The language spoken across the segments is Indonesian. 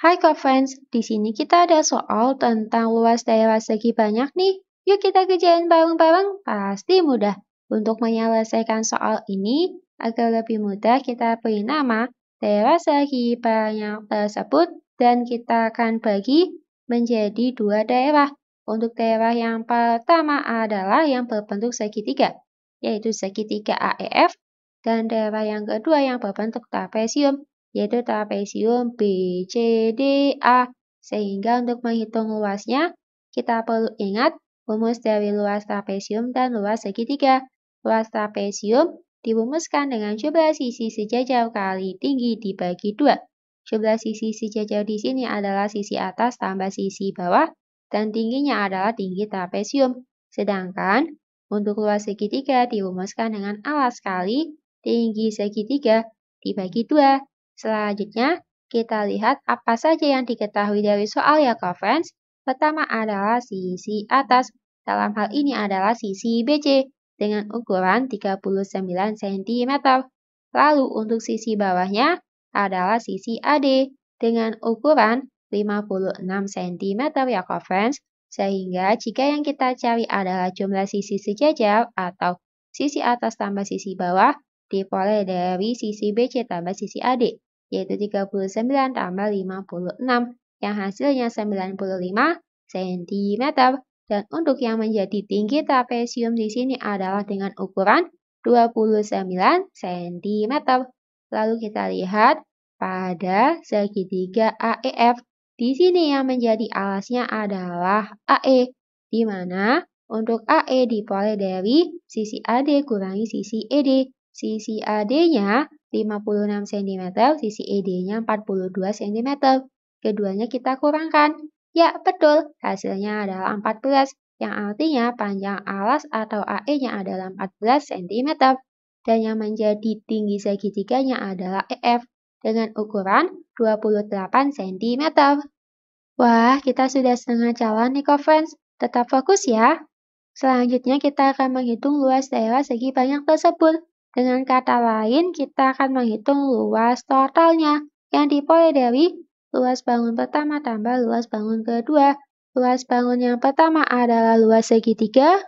Hai friends, di sini kita ada soal tentang luas daerah segi banyak nih. Yuk kita kerjain bareng-bareng, pasti mudah. Untuk menyelesaikan soal ini, agar lebih mudah kita beri nama daerah segi banyak tersebut dan kita akan bagi menjadi dua daerah. Untuk daerah yang pertama adalah yang berbentuk segitiga, yaitu segitiga AEF, dan daerah yang kedua yang berbentuk trapesium, yaitu trapesium B, A. Sehingga untuk menghitung luasnya, kita perlu ingat rumus dari luas trapesium dan luas segitiga. Luas trapesium dirumuskan dengan jumlah sisi sejajar kali tinggi dibagi dua. Jumlah sisi sejajar di sini adalah sisi atas tambah sisi bawah, dan tingginya adalah tinggi trapesium. Sedangkan untuk luas segitiga dirumuskan dengan alas kali tinggi segitiga dibagi dua. Selanjutnya, kita lihat apa saja yang diketahui dari soal ya Yakovens. Pertama adalah sisi atas, dalam hal ini adalah sisi BC, dengan ukuran 39 cm. Lalu untuk sisi bawahnya adalah sisi AD, dengan ukuran 56 cm Yakovens, sehingga jika yang kita cari adalah jumlah sisi sejajar atau sisi atas tambah sisi bawah, diperoleh dari sisi BC tambah sisi AD yaitu 39 tambah 56 yang hasilnya 95 cm. Dan untuk yang menjadi tinggi trapesium di sini adalah dengan ukuran 29 cm. Lalu kita lihat pada segitiga AEF. Di sini yang menjadi alasnya adalah AE, di mana untuk AE diperoleh dari sisi AD kurangi sisi ED. Sisi AD-nya 56 cm, sisi ED-nya 42 cm. Keduanya kita kurangkan. Ya, betul. Hasilnya adalah 14, yang artinya panjang alas atau AE-nya adalah 14 cm. Dan yang menjadi tinggi segitiganya adalah EF dengan ukuran 28 cm. Wah, kita sudah setengah jalan nih, friends. Tetap fokus ya. Selanjutnya kita akan menghitung luas daerah segi panjang tersebut. Dengan kata lain, kita akan menghitung luas totalnya yang diperoleh dari luas bangun pertama tambah luas bangun kedua. Luas bangun yang pertama adalah luas segitiga,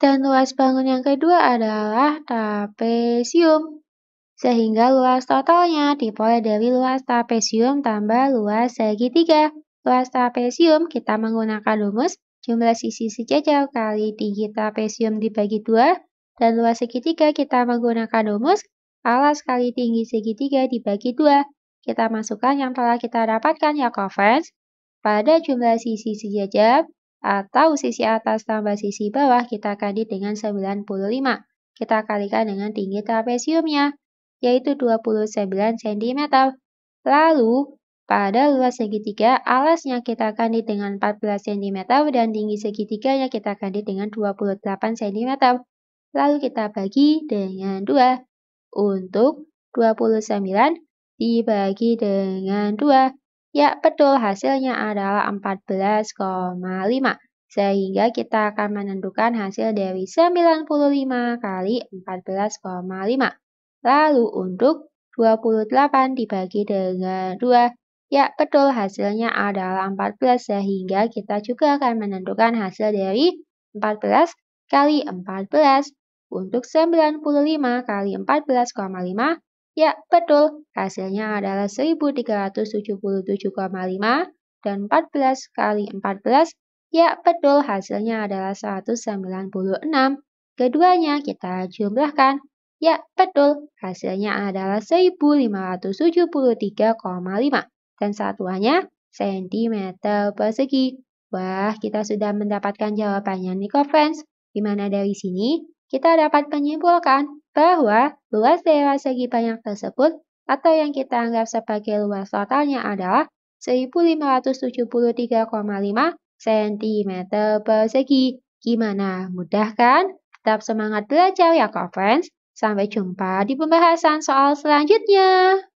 dan luas bangun yang kedua adalah trapesium. Sehingga luas totalnya diperoleh dari luas trapesium tambah luas segitiga. Luas trapesium kita menggunakan rumus jumlah sisi sejajar kali tinggi trapesium dibagi dua dan luas segitiga kita menggunakan rumus alas kali tinggi segitiga dibagi dua. Kita masukkan yang telah kita dapatkan ya kofens pada jumlah sisi sejajar atau sisi atas tambah sisi bawah kita ganti dengan 95. Kita kalikan dengan tinggi trapesiumnya, yaitu 29 cm. Lalu, pada luas segitiga, alasnya kita ganti dengan 14 cm dan tinggi segitiganya kita ganti dengan 28 cm lalu kita bagi dengan 2. Untuk 29 dibagi dengan 2. Ya, betul hasilnya adalah 14,5. Sehingga kita akan menentukan hasil dari 95 kali 14,5. Lalu untuk 28 dibagi dengan 2. Ya, betul hasilnya adalah 14 sehingga kita juga akan menentukan hasil dari 14 kali 14 untuk 95 kali 14,5 Ya, betul. Hasilnya adalah 1377,5 dan 14 kali 14. Ya, betul. Hasilnya adalah 196. Keduanya kita jumlahkan. Ya, betul. Hasilnya adalah 1573,5 dan satuannya cm persegi. Wah, kita sudah mendapatkan jawabannya nih, friends. Gimana dari sini? kita dapat menyimpulkan bahwa luas daerah segi banyak tersebut atau yang kita anggap sebagai luas totalnya adalah 1573,5 cm persegi. Gimana? Mudah kan? Tetap semangat belajar ya, Kak Friends. Sampai jumpa di pembahasan soal selanjutnya.